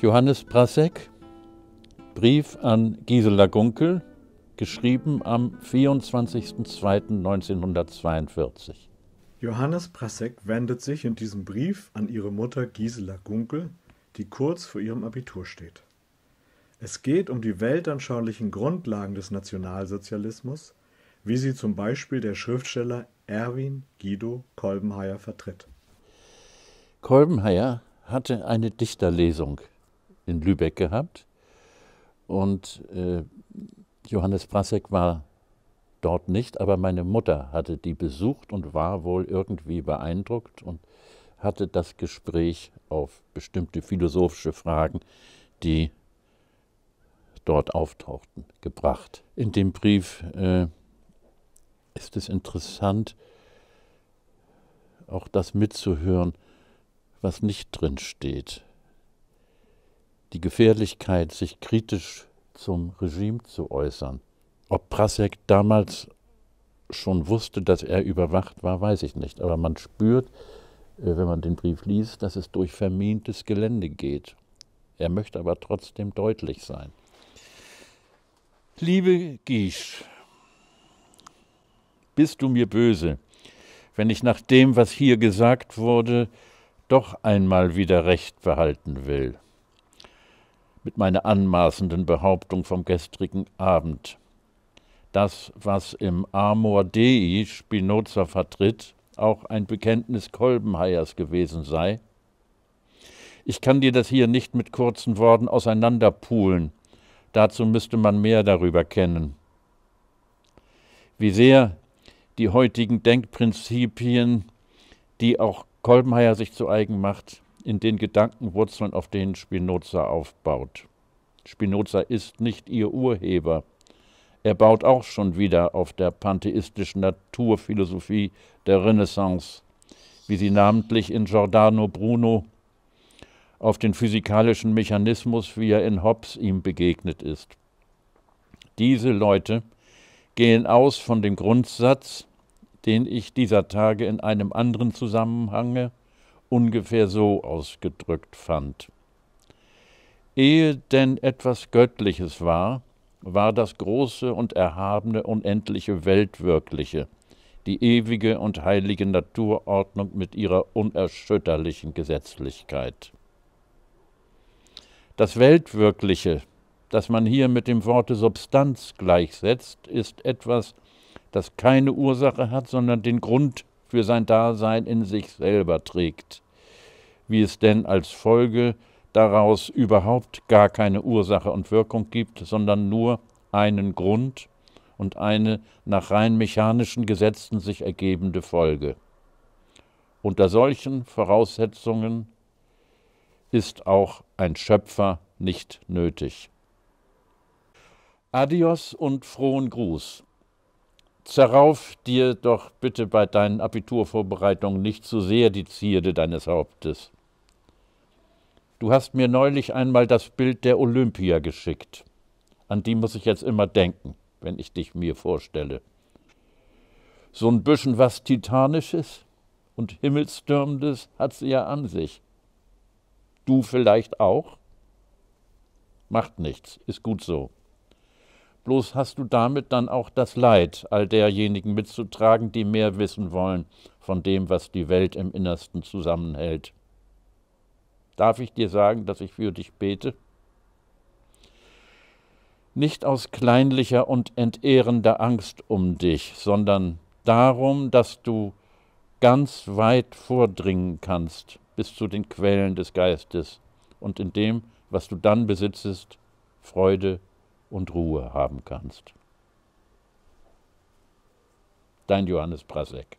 Johannes Prasek, Brief an Gisela Gunkel, geschrieben am 24.02.1942. Johannes Prasek wendet sich in diesem Brief an ihre Mutter Gisela Gunkel, die kurz vor ihrem Abitur steht. Es geht um die weltanschaulichen Grundlagen des Nationalsozialismus, wie sie zum Beispiel der Schriftsteller Erwin Guido Kolbenheier vertritt. Kolbenheier hatte eine Dichterlesung in Lübeck gehabt und äh, Johannes Brassek war dort nicht, aber meine Mutter hatte die besucht und war wohl irgendwie beeindruckt und hatte das Gespräch auf bestimmte philosophische Fragen, die dort auftauchten, gebracht. In dem Brief äh, ist es interessant, auch das mitzuhören, was nicht drin steht. Die Gefährlichkeit, sich kritisch zum Regime zu äußern. Ob Prasek damals schon wusste, dass er überwacht war, weiß ich nicht. Aber man spürt, äh, wenn man den Brief liest, dass es durch vermintes Gelände geht. Er möchte aber trotzdem deutlich sein. Liebe Giesch, bist du mir böse, wenn ich nach dem, was hier gesagt wurde, doch einmal wieder Recht behalten will. Mit meiner anmaßenden Behauptung vom gestrigen Abend. Das, was im Amor Dei Spinoza vertritt, auch ein Bekenntnis Kolbenheiers gewesen sei. Ich kann dir das hier nicht mit kurzen Worten auseinanderpulen. Dazu müsste man mehr darüber kennen. Wie sehr die heutigen Denkprinzipien, die auch Kolbenheier sich zu eigen macht, in den Gedankenwurzeln, auf denen Spinoza aufbaut. Spinoza ist nicht ihr Urheber. Er baut auch schon wieder auf der pantheistischen Naturphilosophie der Renaissance, wie sie namentlich in Giordano Bruno auf den physikalischen Mechanismus, wie er in Hobbes ihm begegnet ist. Diese Leute gehen aus von dem Grundsatz, den ich dieser Tage in einem anderen Zusammenhange ungefähr so ausgedrückt fand. Ehe denn etwas Göttliches war, war das große und erhabene unendliche Weltwirkliche, die ewige und heilige Naturordnung mit ihrer unerschütterlichen Gesetzlichkeit. Das Weltwirkliche, das man hier mit dem Worte Substanz gleichsetzt, ist etwas das keine Ursache hat, sondern den Grund für sein Dasein in sich selber trägt, wie es denn als Folge daraus überhaupt gar keine Ursache und Wirkung gibt, sondern nur einen Grund und eine nach rein mechanischen Gesetzen sich ergebende Folge. Unter solchen Voraussetzungen ist auch ein Schöpfer nicht nötig. Adios und frohen Gruß. Zerrauf dir doch bitte bei deinen Abiturvorbereitungen nicht zu sehr die Zierde deines Hauptes. Du hast mir neulich einmal das Bild der Olympia geschickt. An die muss ich jetzt immer denken, wenn ich dich mir vorstelle. So ein bisschen was Titanisches und Himmelstürmendes hat sie ja an sich. Du vielleicht auch? Macht nichts, ist gut so. Bloß hast du damit dann auch das Leid all derjenigen mitzutragen, die mehr wissen wollen von dem, was die Welt im Innersten zusammenhält. Darf ich dir sagen, dass ich für dich bete? Nicht aus kleinlicher und entehrender Angst um dich, sondern darum, dass du ganz weit vordringen kannst bis zu den Quellen des Geistes und in dem, was du dann besitzest, Freude und Ruhe haben kannst. Dein Johannes Brasek.